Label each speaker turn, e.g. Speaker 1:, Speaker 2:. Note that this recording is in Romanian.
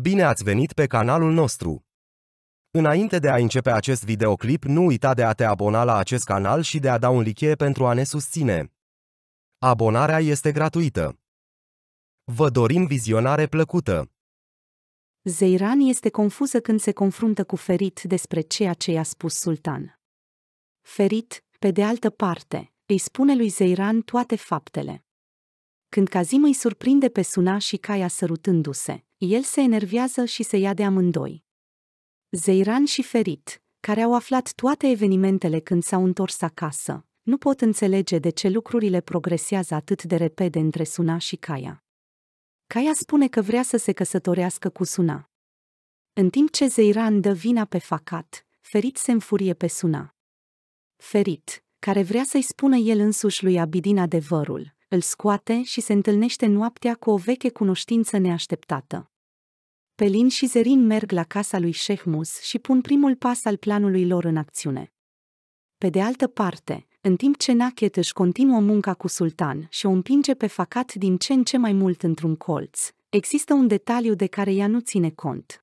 Speaker 1: Bine ați venit pe canalul nostru! Înainte de a începe acest videoclip, nu uita de a te abona la acest canal și de a da un like pentru a ne susține. Abonarea este gratuită. Vă dorim vizionare plăcută!
Speaker 2: Zeiran este confuză când se confruntă cu Ferit despre ceea ce i-a spus Sultan. Ferit, pe de altă parte, îi spune lui Zeiran toate faptele. Când Kazim îi surprinde pe Suna și Caia sărutându-se, el se enervează și se ia de amândoi. Zeiran și Ferit, care au aflat toate evenimentele când s-au întors acasă, nu pot înțelege de ce lucrurile progresează atât de repede între Suna și Caia. Caia spune că vrea să se căsătorească cu Suna. În timp ce Zeiran dă vina pe Facat, Ferit se înfurie pe Suna. Ferit, care vrea să-i spună el însuși lui Abidin adevărul, îl scoate și se întâlnește noaptea cu o veche cunoștință neașteptată. Pelin și Zerin merg la casa lui Shehmus și pun primul pas al planului lor în acțiune. Pe de altă parte, în timp ce Nachet își continuă munca cu Sultan și o împinge pe Facat din ce în ce mai mult într-un colț, există un detaliu de care ea nu ține cont.